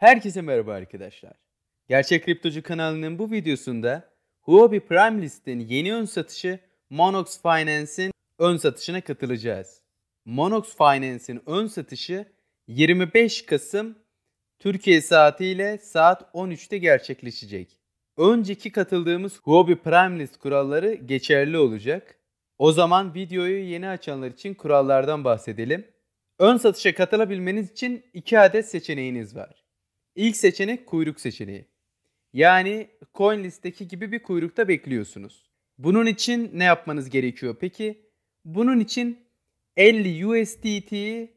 Herkese merhaba arkadaşlar. Gerçek Kriptocu kanalının bu videosunda Huobi Prime List'in yeni ön satışı Monox Finance'in ön satışına katılacağız. Monox Finance'in ön satışı 25 Kasım Türkiye saatiyle saat 13'te gerçekleşecek. Önceki katıldığımız Huobi Prime List kuralları geçerli olacak. O zaman videoyu yeni açanlar için kurallardan bahsedelim. Ön satışa katılabilmeniz için 2 adet seçeneğiniz var. İlk seçenek kuyruk seçeneği. Yani coin CoinList'teki gibi bir kuyrukta bekliyorsunuz. Bunun için ne yapmanız gerekiyor peki? Bunun için 50 USDT'yi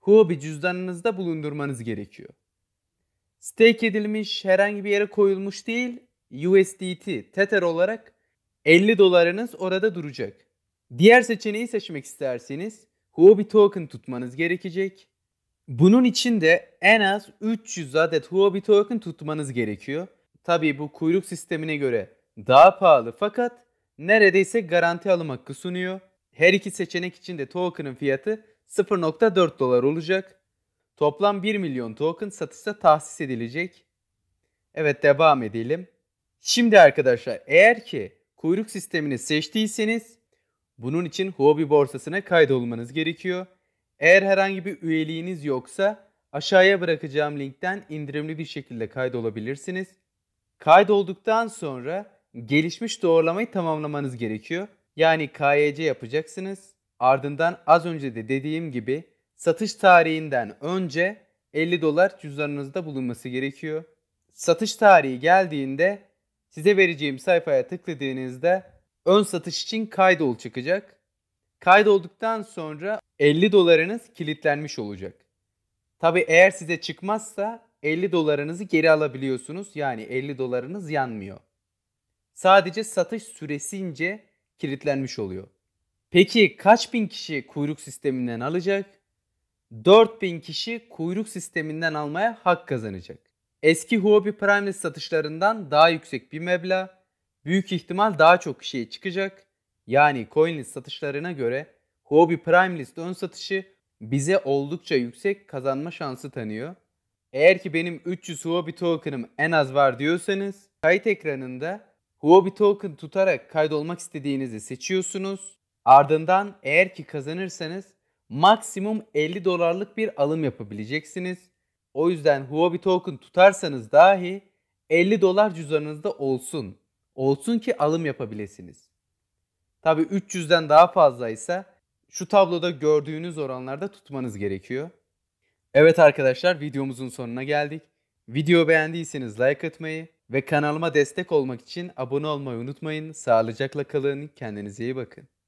Huobi cüzdanınızda bulundurmanız gerekiyor. Stake edilmiş, herhangi bir yere koyulmuş değil, USDT, Tether olarak 50 dolarınız orada duracak. Diğer seçeneği seçmek isterseniz Huobi token tutmanız gerekecek. Bunun için de en az 300 adet Huobi token tutmanız gerekiyor. Tabii bu kuyruk sistemine göre daha pahalı fakat neredeyse garanti alım hakkı sunuyor. Her iki seçenek için de token'ın fiyatı 0.4 dolar olacak. Toplam 1 milyon token satışta tahsis edilecek. Evet devam edelim. Şimdi arkadaşlar eğer ki kuyruk sistemini seçtiyseniz bunun için Huobi borsasına kaydolmanız gerekiyor. Eğer herhangi bir üyeliğiniz yoksa aşağıya bırakacağım linkten indirimli bir şekilde kaydolabilirsiniz. Kaydolduktan sonra gelişmiş doğrulamayı tamamlamanız gerekiyor. Yani KYC yapacaksınız. Ardından az önce de dediğim gibi satış tarihinden önce 50 dolar cüzdanınızda bulunması gerekiyor. Satış tarihi geldiğinde size vereceğim sayfaya tıkladığınızda ön satış için kaydol çıkacak. Kaydolduktan sonra 50 dolarınız kilitlenmiş olacak. Tabi eğer size çıkmazsa 50 dolarınızı geri alabiliyorsunuz. Yani 50 dolarınız yanmıyor. Sadece satış süresince kilitlenmiş oluyor. Peki kaç bin kişi kuyruk sisteminden alacak? 4000 kişi kuyruk sisteminden almaya hak kazanacak. Eski Huobi Primeless satışlarından daha yüksek bir meblağ, büyük ihtimal daha çok kişiye çıkacak yani CoinList satışlarına göre Huobi Prime PrimeList ön satışı bize oldukça yüksek kazanma şansı tanıyor. Eğer ki benim 300 Huobi token'ım en az var diyorsanız kayıt ekranında Huobi token tutarak kaydolmak istediğinizi seçiyorsunuz. Ardından eğer ki kazanırsanız maksimum 50 dolarlık bir alım yapabileceksiniz. O yüzden Huobi token tutarsanız dahi 50 dolar cüzdanınızda olsun. Olsun ki alım yapabilirsiniz. Tabi 300'den daha fazla ise şu tabloda gördüğünüz oranlarda tutmanız gerekiyor. Evet arkadaşlar videomuzun sonuna geldik. Video beğendiyseniz like atmayı ve kanalıma destek olmak için abone olmayı unutmayın. Sağlıcakla kalın, kendinize iyi bakın.